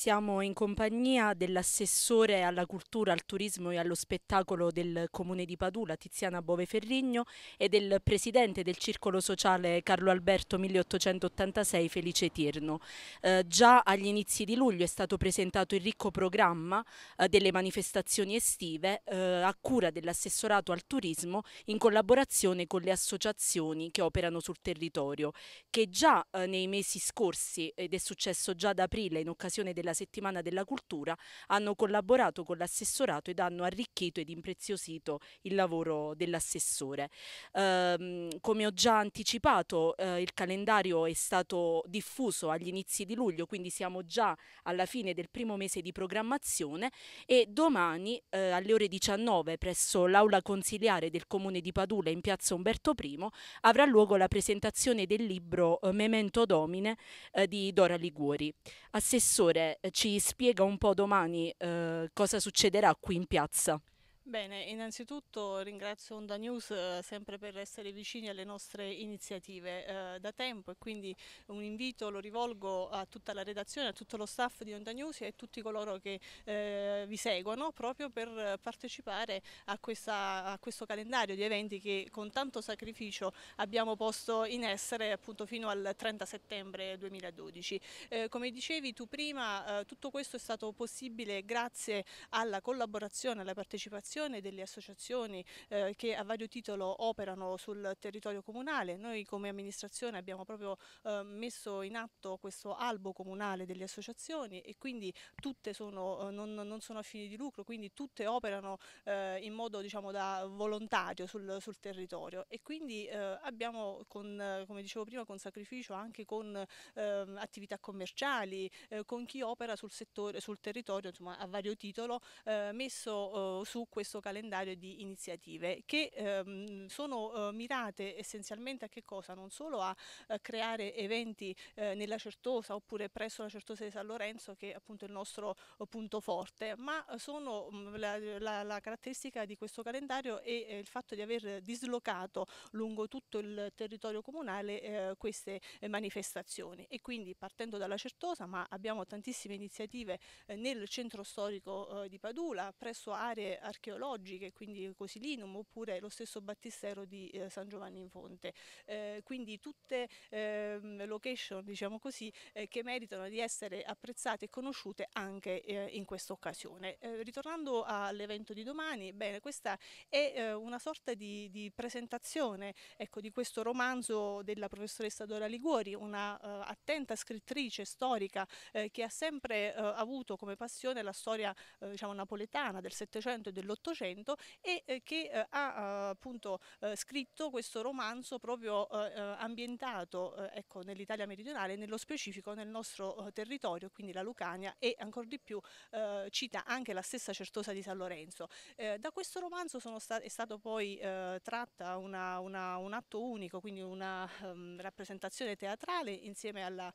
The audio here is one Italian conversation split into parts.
siamo in compagnia dell'assessore alla cultura, al turismo e allo spettacolo del comune di Padula, Tiziana Bove Ferrigno, e del presidente del circolo sociale Carlo Alberto 1886 Felice Tirno. Eh, già agli inizi di luglio è stato presentato il ricco programma eh, delle manifestazioni estive eh, a cura dell'assessorato al turismo in collaborazione con le associazioni che operano sul territorio, che già eh, nei mesi scorsi, ed è successo già ad aprile in occasione della della Settimana della Cultura hanno collaborato con l'assessorato ed hanno arricchito ed impreziosito il lavoro dell'assessore. Ehm, come ho già anticipato, eh, il calendario è stato diffuso agli inizi di luglio, quindi siamo già alla fine del primo mese di programmazione e domani eh, alle ore 19 presso l'aula consiliare del comune di Padula in piazza Umberto I avrà luogo la presentazione del libro eh, Memento Domine eh, di Dora Liguori. Assessore, ci spiega un po' domani eh, cosa succederà qui in piazza. Bene, innanzitutto ringrazio Onda News eh, sempre per essere vicini alle nostre iniziative eh, da tempo e quindi un invito lo rivolgo a tutta la redazione, a tutto lo staff di Onda News e a tutti coloro che eh, vi seguono proprio per partecipare a, questa, a, questo calendario di eventi che con tanto sacrificio abbiamo posto in essere appunto fino al 30 settembre 2012. Eh, come dicevi tu prima, eh, tutto questo è stato possibile grazie alla collaborazione, alla partecipazione gestione delle associazioni eh, che a vario titolo operano sul territorio comunale. Noi come amministrazione abbiamo proprio eh, messo in atto questo albo comunale delle associazioni e quindi tutte sono, eh, non, non, sono a fini di lucro, quindi tutte operano eh, in modo diciamo, da volontario sul, sul territorio e quindi eh, abbiamo con, come dicevo prima con sacrificio anche con ehm, attività commerciali, con chi opera sul, settore, sul territorio insomma, a vario titolo messo su questo questo calendario di iniziative che ehm, sono eh, mirate essenzialmente a che cosa? Non solo a eh, creare eventi eh, nella Certosa oppure presso la Certosa di San Lorenzo che è appunto il nostro eh, punto forte, ma sono mh, mm, la, la, la, caratteristica di questo calendario è il fatto di aver dislocato lungo tutto il territorio comunale eh, queste eh, manifestazioni e quindi partendo dalla Certosa, ma abbiamo tantissime iniziative nel centro storico di Padula, presso aree archeologiche archeologiche, quindi Cosilinum, oppure lo stesso battistero di eh, San Giovanni in Fonte. Eh, quindi tutte ehm, location, diciamo così, eh, che meritano di essere apprezzate e conosciute anche eh, in questa occasione. Eh, ritornando all'evento di domani, bene, questa è una sorta di, di presentazione ecco, di questo romanzo della professoressa Dora Liguori, una uh, attenta scrittrice storica eh, che ha sempre uh, avuto come passione la storia eh, diciamo, napoletana del Settecento e dell'Ottocento dell'Ottocento e eh, che eh, ha eh, appunto scritto questo romanzo proprio ambientato ecco, nell'Italia meridionale, nello specifico nel nostro territorio, quindi la Lucania e ancora di più cita anche la stessa Certosa di San Lorenzo. da questo romanzo sta è stato poi tratta una, una, un atto unico, quindi una ehm, rappresentazione teatrale insieme alla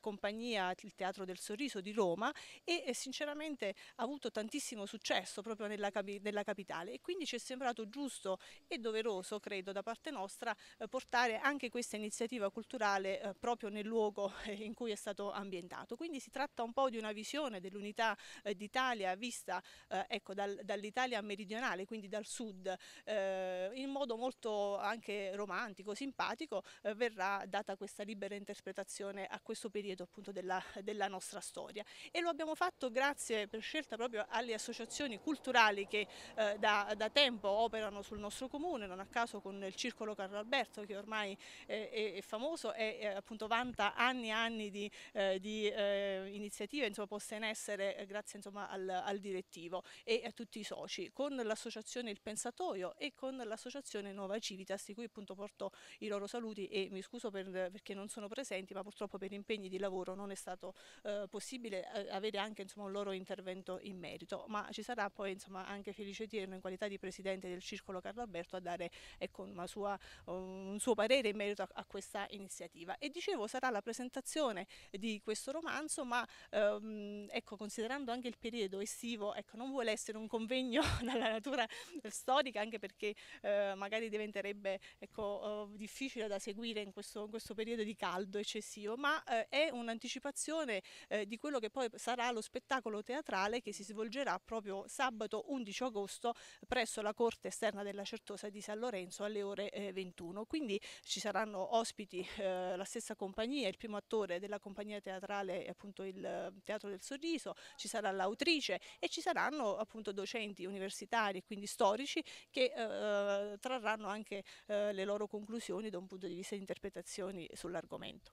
compagnia Il Teatro del Sorriso di Roma e sinceramente ha avuto tantissimo successo proprio nella, della capitale e quindi ci è sembrato giusto e doveroso, credo, da parte nostra eh, portare anche questa iniziativa culturale eh, proprio nel luogo eh, in cui è stato ambientato. Quindi si tratta un po' di una visione dell'unità d'Italia vista ecco, dal, dall'Italia meridionale, quindi dal sud, in modo molto anche romantico, simpatico, verrà data questa libera interpretazione a questo periodo appunto della, della nostra storia. E lo abbiamo fatto grazie per scelta proprio alle associazioni culturali che eh, da, da, tempo operano sul nostro comune, non a caso con il circolo Carlo Alberto che ormai è, è, famoso e eh, appunto vanta anni e anni di, eh, di eh, iniziative insomma, poste in essere grazie insomma, al, al direttivo e a tutti i soci, con l'associazione Il Pensatoio e con l'associazione Nuova Civitas di cui appunto porto i loro saluti e mi scuso per, perché non sono presenti ma purtroppo per impegni di lavoro non è stato eh, possibile avere anche insomma, un loro intervento in merito ma ci sarà poi insomma, anche Felice Tierno in qualità di presidente del Circolo Carlo Alberto a dare ecco, sua, un suo parere in merito a, a, questa iniziativa. E dicevo sarà la presentazione di questo romanzo ma ehm, ecco, considerando anche il periodo estivo ecco, non vuole essere un convegno dalla natura storica anche perché eh, magari diventerebbe ecco, eh, difficile da seguire in questo, in questo, periodo di caldo eccessivo ma eh, è un'anticipazione eh, di quello che poi sarà lo spettacolo teatrale che si svolgerà proprio sabato 11 agosto agosto presso la Corte Esterna della Certosa di San Lorenzo alle ore 21. Eh, quindi ci saranno ospiti eh, la stessa compagnia, il primo attore della compagnia teatrale, appunto il eh, Teatro del Sorriso, ci sarà l'autrice e ci saranno appunto docenti universitari quindi storici che eh, trarranno anche eh, le loro conclusioni da un punto di vista di interpretazioni sull'argomento.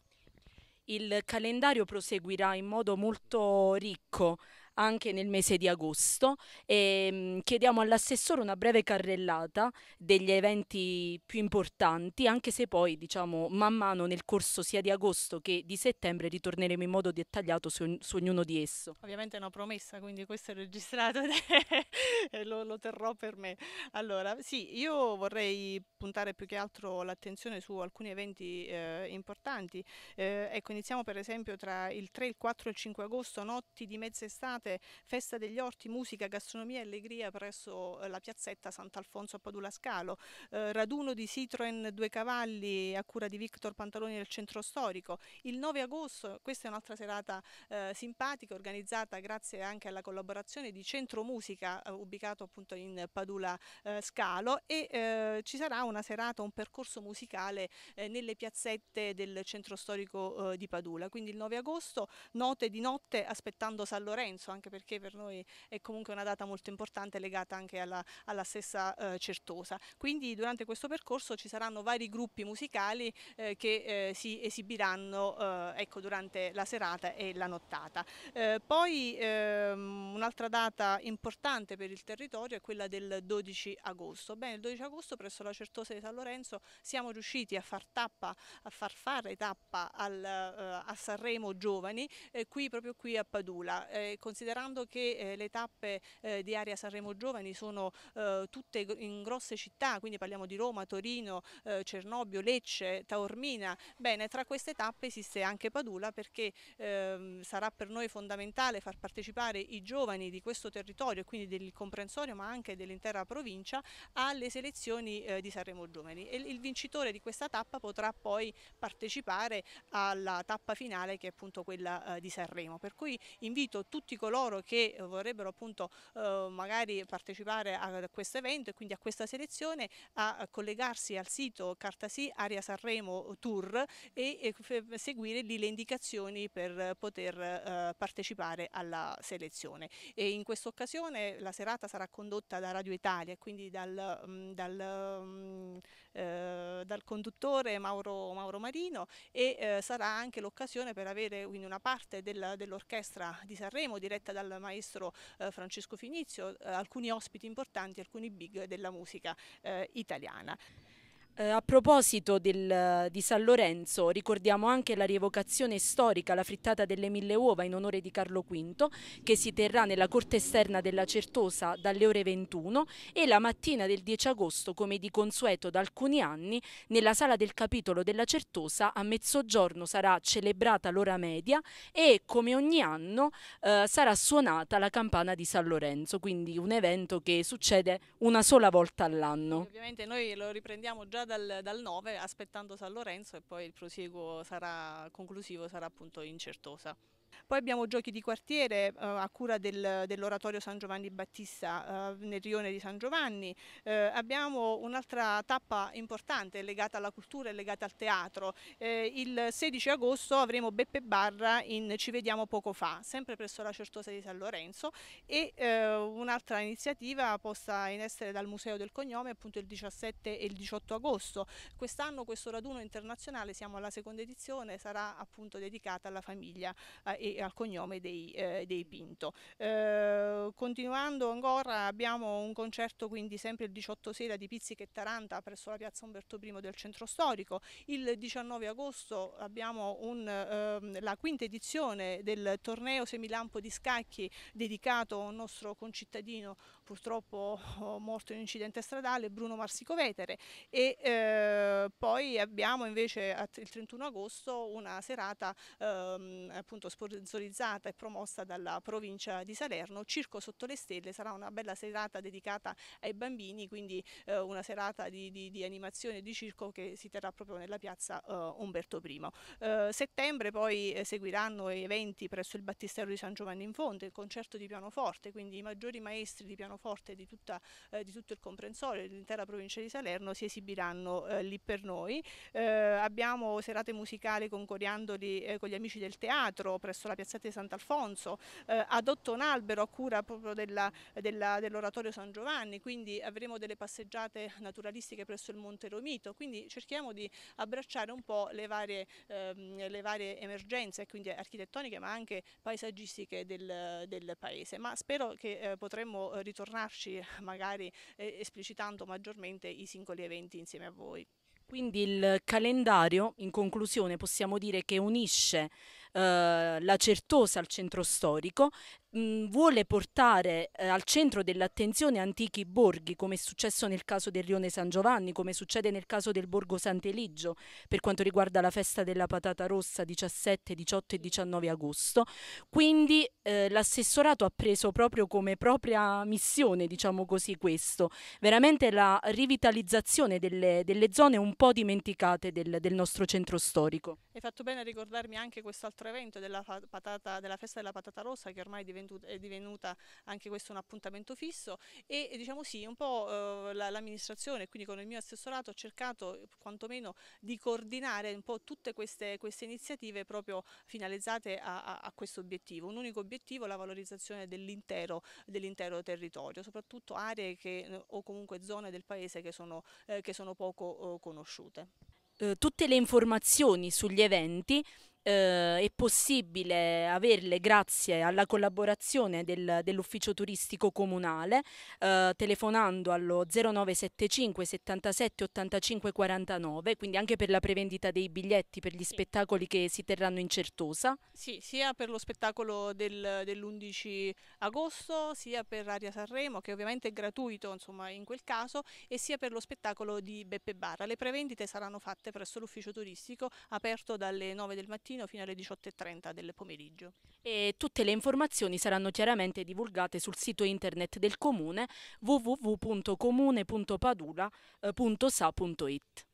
Il calendario proseguirà in modo molto ricco anche nel mese di agosto e ehm, chiediamo all'assessore una breve carrellata degli eventi più importanti, anche se poi diciamo man mano nel corso sia di agosto che di settembre ritorneremo in modo dettagliato su, su ognuno di esso. Ovviamente è una promessa, quindi questo è registrato e lo, lo terrò per me. Allora, sì, io vorrei puntare più che altro l'attenzione su alcuni eventi eh, importanti. Eh, ecco, iniziamo per esempio tra il 3, il 4 e il 5 agosto, notti di mezz'estate notte, festa degli orti, musica, gastronomia e allegria presso eh, la piazzetta Sant'Alfonso a Padula Scalo, eh, raduno di Citroen Due Cavalli a cura di Victor Pantaloni del centro storico. Il 9 agosto, questa è un'altra serata eh, simpatica organizzata grazie anche alla collaborazione di Centro Musica eh, ubicato appunto in Padula eh, Scalo e eh, ci sarà una serata, un percorso musicale nelle piazzette del centro storico di Padula. Quindi il 9 agosto note di notte aspettando San Lorenzo anche perché per noi è comunque una data molto importante legata anche alla, alla stessa eh, certosa. Quindi durante questo percorso ci saranno vari gruppi musicali eh, che eh, si esibiranno eh, ecco, durante la serata e la nottata. Eh, poi ehm, un'altra data importante per il territorio è quella del 12 agosto. Bene, il 12 agosto presso la certosa di San Lorenzo siamo riusciti a far, tappa, a far fare tappa al, a Sanremo Giovani, qui proprio qui a Padula. Eh, considerando che eh, le tappe eh, di Area Sanremo Giovani sono eh, tutte in grosse città, quindi parliamo di Roma, Torino, eh, Cernobbio, Lecce, Taormina, bene, tra queste tappe esiste anche Padula perché ehm, sarà per noi fondamentale far partecipare i giovani di questo territorio quindi del comprensorio ma anche dell'intera provincia alle selezioni eh, di Sanremo Giovani e il vincitore di questa tappa potrà poi partecipare alla tappa finale che è appunto quella eh, di Sanremo, per cui invito tutti coloro coloro che eh, vorrebbero appunto eh, magari partecipare a questo evento e quindi a questa selezione a collegarsi al sito Cartasi Aria Sanremo Tour e, e seguire lì le indicazioni per poter eh, partecipare alla selezione. E in questa occasione la serata sarà condotta da Radio Italia, quindi dal, mm, dal, mm, eh, dal conduttore Mauro, Mauro, Marino e eh, sarà anche l'occasione per avere quindi una parte dell'orchestra di Sanremo diretta diretta dal maestro eh, Francesco Finizio, eh, alcuni ospiti importanti, alcuni big della musica eh, italiana. Eh, a proposito del, di San Lorenzo, ricordiamo anche la rievocazione storica, la frittata delle mille uova in onore di Carlo V, che si terrà nella corte esterna della Certosa dalle ore 21 e la mattina del 10 agosto, come di consueto da alcuni anni, nella sala del capitolo della Certosa a mezzogiorno sarà celebrata l'ora media e come ogni anno eh, sarà suonata la campana di San Lorenzo, quindi un evento che succede una sola volta all'anno. Ovviamente noi lo riprendiamo già partirà dal, dal 9 aspettando San Lorenzo e poi il prosieguo sarà conclusivo sarà appunto in Certosa. Poi abbiamo giochi di quartiere eh, a cura del, dell'oratorio San Giovanni Battista eh, nel rione di San Giovanni, eh, abbiamo un'altra tappa importante legata alla cultura e legata al teatro. Eh, il 16 agosto avremo Beppe Barra in Ci vediamo poco fa, sempre presso la Certosa di San Lorenzo e eh, un'altra iniziativa posta in essere dal Museo del Cognome appunto il 17 e il 18 agosto. Quest'anno questo raduno internazionale, siamo alla seconda edizione, sarà appunto dedicata alla famiglia eh, e al cognome dei, eh, dei Pinto. Eh, continuando ancora abbiamo un concerto quindi sempre il 18 sera di Pizzica e Taranta presso la piazza Umberto I del centro storico, il 19 agosto abbiamo un, ehm, la quinta edizione del torneo Semilampo di Scacchi dedicato a un nostro concittadino purtroppo morto in un incidente stradale Bruno Marsico Vetere e eh, poi abbiamo invece il 31 agosto una serata ehm, appunto sponsorizzata e promossa dalla provincia di Salerno, Circo sotto le stelle, sarà una bella serata dedicata ai bambini, quindi eh, una serata di, di, di animazione e di circo che si terrà proprio nella piazza eh, Umberto I. Eh, settembre poi eh, seguiranno eventi presso il Battistero di San Giovanni in Fonte, il concerto di pianoforte, quindi i maggiori maestri di pianoforte forte di, tutta, eh, di tutto il comprensorio, dell'intera provincia di Salerno, si esibiranno eh, lì per noi. Eh, abbiamo serate musicali con coriandoli eh, con gli amici del teatro presso la piazzetta di Sant'Alfonso, eh, ad Otto un albero a cura proprio dell'oratorio San Giovanni, quindi avremo delle passeggiate naturalistiche presso il Monte Romito, quindi cerchiamo di abbracciare un po' le varie, ehm, le varie emergenze, quindi architettoniche ma anche paesaggistiche del, del paese, ma spero che eh, potremmo ritornare aggiornarci magari eh, esplicitando maggiormente i singoli eventi insieme a voi. Quindi il calendario, in conclusione, possiamo dire che unisce eh, la Certosa al centro storico, mh, mm, vuole portare eh, al centro dell'attenzione antichi borghi, come è successo nel caso del Rione San Giovanni, come succede nel caso del Borgo Sant'Eligio, per quanto riguarda la festa della patata rossa 17, 18 e 19 agosto. Quindi eh, l'assessorato ha preso proprio come propria missione, diciamo così, questo, veramente la rivitalizzazione delle, delle zone un po' dimenticate del, del nostro centro storico. Hai fatto bene a ricordarmi anche quest'altro altro evento della, patata, della festa della patata rossa che ormai è, divenuta, è divenuta anche questo un appuntamento fisso e, diciamo sì, un po' eh, l'amministrazione, quindi con il mio assessorato ho cercato quantomeno di coordinare un po' tutte queste, queste iniziative proprio finalizzate a, a, a questo obiettivo. Un unico obiettivo è la valorizzazione dell'intero dell territorio, soprattutto aree che, o comunque zone del paese che sono, eh, che sono poco eh, conosciute. Eh, tutte le informazioni sugli eventi eh, è possibile averle grazie alla collaborazione del, dell'ufficio turistico comunale eh, telefonando allo 0975 77 85 49 quindi anche per la prevendita dei biglietti per gli sì. spettacoli che si terranno in Certosa sì sia per lo spettacolo del, dell'11 agosto sia per Aria Sanremo che ovviamente è gratuito insomma in quel caso e sia per lo spettacolo di Beppe Barra le prevendite saranno fatte presso l'ufficio turistico aperto dalle 9 del mattino mattino fino alle 18.30 del pomeriggio. E tutte le informazioni saranno chiaramente divulgate sul sito internet del comune www.comune.padula.sa.it.